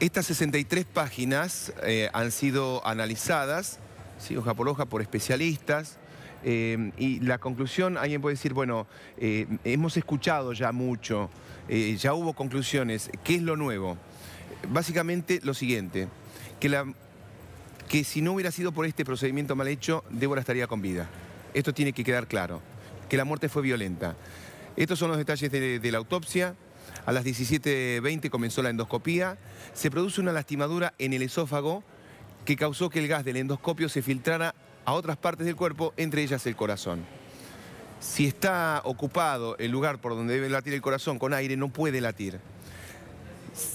Estas 63 páginas eh, han sido analizadas, hoja por hoja, por especialistas. Eh, y la conclusión, alguien puede decir, bueno, eh, hemos escuchado ya mucho, ya hubo conclusiones, ¿qué es lo nuevo? Básicamente lo siguiente, que, si no hubiera sido por este procedimiento mal hecho, Débora estaría con vida. Esto tiene que quedar claro, que la muerte fue violenta. Estos son los detalles de la autopsia, a las 17.20 comenzó la endoscopía. Se produce una lastimadura en el esófago que causó que el gas del endoscopio se filtrara a otras partes del cuerpo, entre ellas el corazón. Si está ocupado el lugar por donde debe latir el corazón con aire, no puede latir.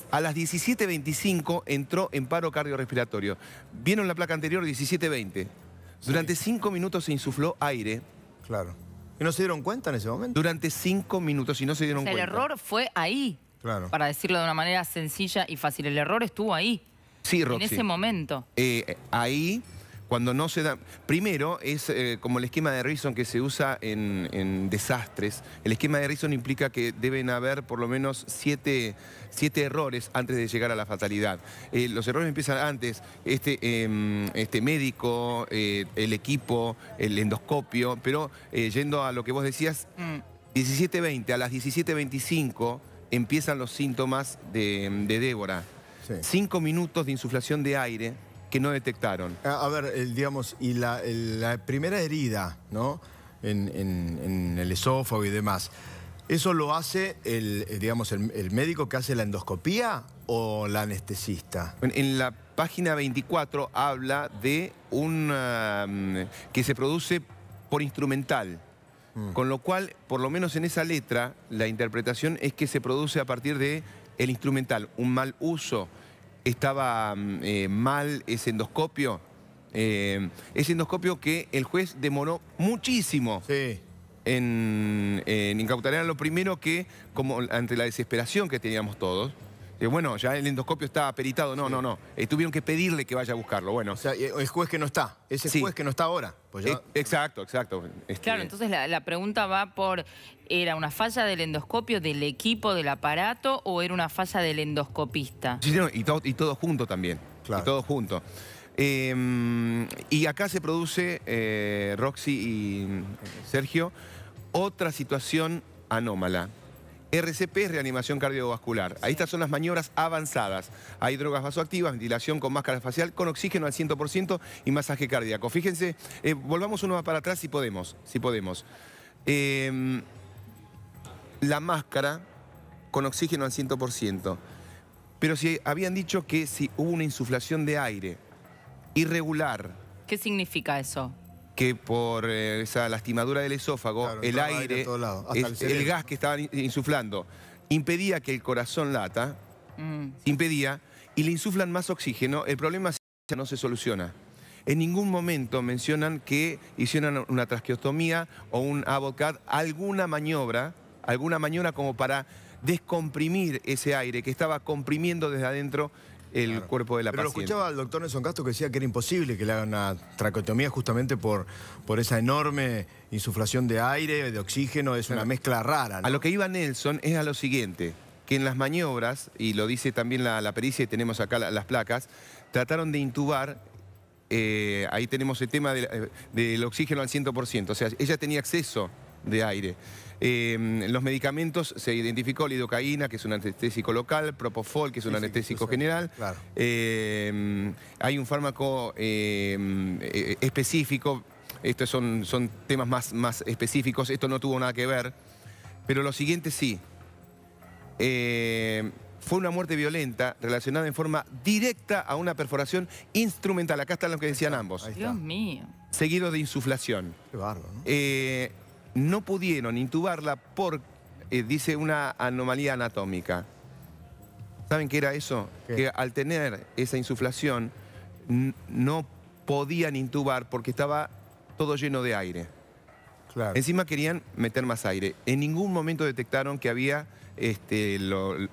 A las 17.25 entró en paro cardiorrespiratorio. Vieron la placa anterior, 17.20. Durante cinco minutos se insufló aire. Claro. ¿Y no se dieron cuenta en ese momento? Durante cinco minutos y no se dieron cuenta. El error fue ahí. Claro. Para decirlo de una manera sencilla y fácil. El error estuvo ahí. Sí, Roxy. En ese momento. Eh, eh, ahí cuando no se da... Primero, es eh, como el esquema de Rison que se usa en, desastres. El esquema de Rison implica que deben haber por lo menos siete, errores antes de llegar a la fatalidad. Eh, los errores empiezan antes. Este, em, este médico, eh, el equipo, el endoscopio, pero yendo a lo que vos decías, 17.20, mm. a las 17.25 empiezan los síntomas de, Débora. Cinco minutos de insuflación de aire no detectaron. A, ver, digamos, y la, primera herida, ¿no? En, el esófago y demás. ¿Eso lo hace el, eh, digamos, el, médico que hace la endoscopía o la anestesista? En, la página 24 habla de un... que se produce por instrumental. Mm. Con lo cual, por lo menos en esa letra, la interpretación es que se produce a partir de el instrumental, un mal uso, estaba mm, eh, mal ese endoscopio. Eh, ese endoscopio que el juez demoró muchísimo en, en incautar. Era lo primero que, como ante la desesperación que teníamos todos, eh, bueno, ya el endoscopio está aperitado, No, no, no. Eh, tuvieron que pedirle que vaya a buscarlo. Bueno. O sea, eh, el juez que no está. Ese el juez que no está ahora. Pues exacto, exacto. Este, claro, entonces la, pregunta va por... ¿Era una falla del endoscopio, del equipo, del aparato o era una falla del endoscopista? Sí, no, y, todo junto también. Y todo junto. Em, y acá se produce, Roxy y Sergio, otra situación anómala. RCP es reanimación cardiovascular. Ahí estas son las maniobras avanzadas. Hay drogas vasoactivas, ventilación con máscara facial, con oxígeno al 100% y masaje cardíaco. Fíjense, eh, volvamos uno para atrás si podemos, si podemos. Em, la máscara con oxígeno al 100%. Pero si habían dicho que si hubo una insuflación de aire irregular. ¿Qué significa eso? que por eh, esa lastimadura del esófago, el aire, el, gas que estaban insuflando, impedía que el corazón lata, mm. impedía, y le insuflan más oxígeno, el problema no se soluciona. En ningún momento mencionan que hicieron una traqueostomía o un abocad alguna maniobra, alguna maniobra como para descomprimir ese aire que estaba comprimiendo desde adentro el cuerpo de la Pero Pero escuchaba al doctor Nelson Castro que decía que era imposible que le hagan una tracotomía justamente por, por esa enorme insuflación de aire, de oxígeno, es una mezcla rara. A lo que iba Nelson es a lo siguiente, que en las maniobras, y lo dice también la, pericia y tenemos acá las placas, trataron de intubar eh, ahí tenemos el tema del, eh, del oxígeno al 100%. O sea, ella tenía acceso de aire. Em, los medicamentos se identificó lidocaína, que es un anestésico local, propofol, que es un anestésico general. Em, hay un fármaco em, e, e, específico, estos son, son temas más, más específicos, esto no tuvo nada que ver, pero lo siguiente sí. fue una muerte violenta relacionada en forma directa a una perforación instrumental. Acá está lo que decían ambos. Dios mío. Seguido de insuflación. Qué ¿no? Eh, no pudieron intubarla por, eh, dice, una anomalía anatómica. ¿Saben qué era eso? Que al tener esa insuflación no podían intubar porque estaba todo lleno de aire. Encima querían meter más aire. En ningún momento detectaron que había este, lo, eh,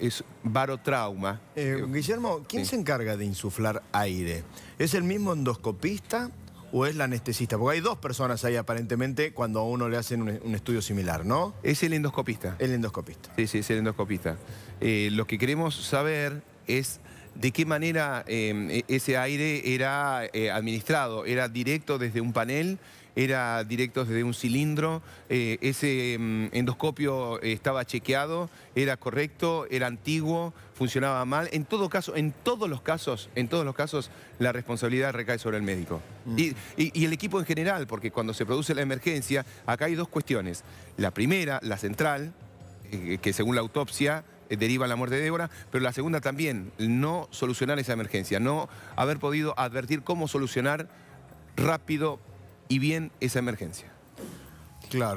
eh, Guillermo, ¿quién se encarga de insuflar aire? ¿Es el mismo endoscopista? o es la anestesista? Porque hay dos personas ahí aparentemente cuando a uno le hacen un, estudio similar, ¿no? Es el endoscopista. El endoscopista. Sí, sí, es el endoscopista. Eh, lo que queremos saber es de qué manera eh, e-, ese aire era eh, administrado, era directo desde un panel era directo desde un cilindro, eh, ese mm, endoscopio estaba chequeado, era correcto, era antiguo, funcionaba mal. En todo caso, en todos los casos, en todos los casos, la responsabilidad recae sobre el médico. Mm. Y, el equipo en general, porque cuando se produce la emergencia, acá hay dos cuestiones. La primera, la central, eh, que según la autopsia eh, deriva la muerte de Débora, pero la segunda también, no solucionar esa emergencia, no haber podido advertir cómo solucionar rápido, y bien esa emergencia. Claro.